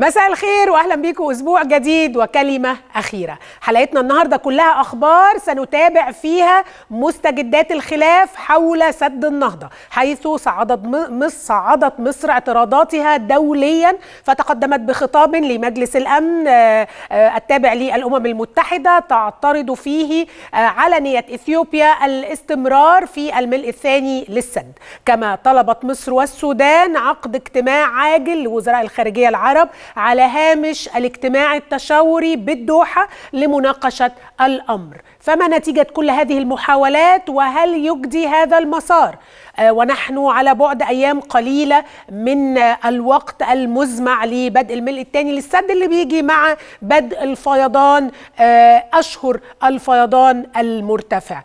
مساء الخير واهلا بيكم اسبوع جديد وكلمه اخيره حلقتنا النهارده كلها اخبار سنتابع فيها مستجدات الخلاف حول سد النهضه حيث صعدت مصر صعدت مصر اعتراضاتها دوليا فتقدمت بخطاب لمجلس الامن آه، آه، التابع للامم المتحده تعترض فيه آه، على نيه اثيوبيا الاستمرار في الملء الثاني للسد كما طلبت مصر والسودان عقد اجتماع عاجل لوزراء الخارجيه العرب على هامش الاجتماع التشاوري بالدوحة لمناقشة الأمر فما نتيجة كل هذه المحاولات وهل يجدي هذا المسار آه، ونحن على بعد أيام قليلة من الوقت المزمع لبدء الملء الثاني للسد اللي بيجي مع بدء الفيضان آه، أشهر الفيضان المرتفع